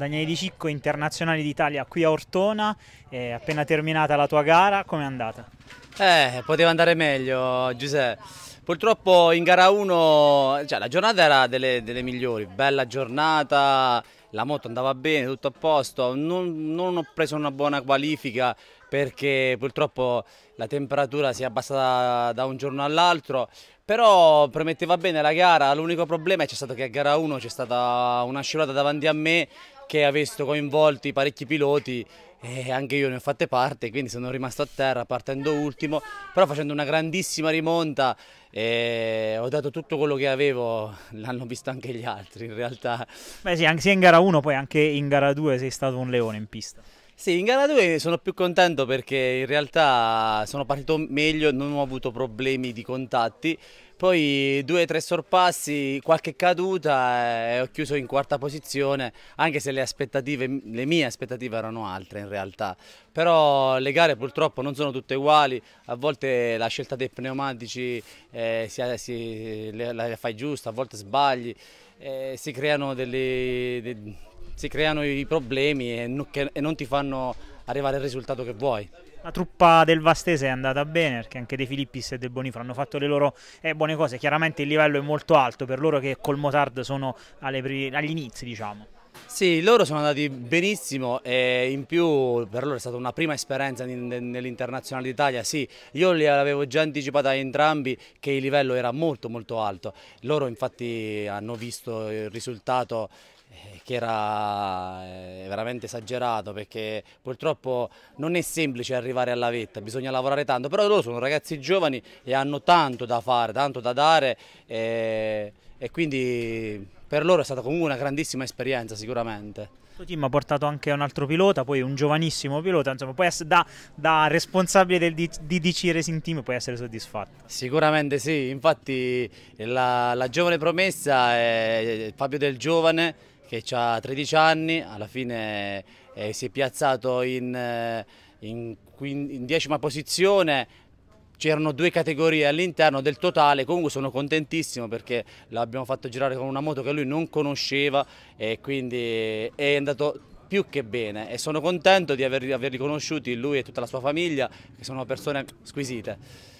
Daniele Di Cicco, internazionale d'Italia qui a Ortona, eh, appena terminata la tua gara, com'è andata? Eh, poteva andare meglio Giuseppe. Purtroppo in gara 1 cioè, la giornata era delle, delle, migliori, bella giornata, la moto andava bene, tutto a posto, non, non ho preso una buona qualifica, perché purtroppo la temperatura si è abbassata da un giorno all'altro, però prometteva bene la gara, l'unico problema è stato che a gara 1 c'è stata una scivolata davanti a me che ha visto coinvolti parecchi piloti e anche io ne ho fatte parte, quindi sono rimasto a terra partendo ultimo, però facendo una grandissima rimonta e ho dato tutto quello che avevo, l'hanno visto anche gli altri in realtà. Beh sì, anche sia in gara 1 poi anche in gara 2 sei stato un leone in pista. Sì, in gara 2 sono più contento perché in realtà sono partito meglio, non ho avuto problemi di contatti. Poi due o tre sorpassi, qualche caduta e eh, ho chiuso in quarta posizione, anche se le, le mie aspettative erano altre in realtà. Però le gare purtroppo non sono tutte uguali, a volte la scelta dei pneumatici eh, si, si, la, fai giusta, a volte sbagli, eh, si creano delle, dei, si creano i problemi e non, che, e non ti fanno arrivare al risultato che vuoi. La truppa del Vastese è andata bene perché anche De Filippis e del Bonifra hanno fatto le loro eh, buone cose. Chiaramente il livello è molto alto per loro che col Motard sono alle, agli inizi, diciamo. Sì, loro sono andati benissimo e in più per loro è stata una prima esperienza nell'internazionale d'Italia. Sì, io li avevo già anticipato a entrambi che il livello era molto molto alto. Loro infatti hanno visto il risultato eh, che era eh, veramente esagerato perché purtroppo non è semplice arrivare alla vetta, bisogna lavorare tanto, però loro sono ragazzi giovani e hanno tanto da fare, tanto da dare e, eh, e quindi per loro è stata comunque una grandissima esperienza sicuramente questo team ha portato anche un altro pilota, poi un giovanissimo pilota, insomma, puoi da, da, responsabile del DDC Racing Team puoi essere soddisfatto. Sicuramente sì, infatti la, la giovane promessa è Fabio Del Giovane, che ha 13 anni, alla fine eh, si è piazzato in, eh, in, in decima posizione, c'erano due categorie all'interno del totale, comunque sono contentissimo perché l'abbiamo fatto girare con una moto che lui non conosceva e quindi è andato più che bene e sono contento di averli, averli conosciuti lui e tutta la sua famiglia che sono persone squisite.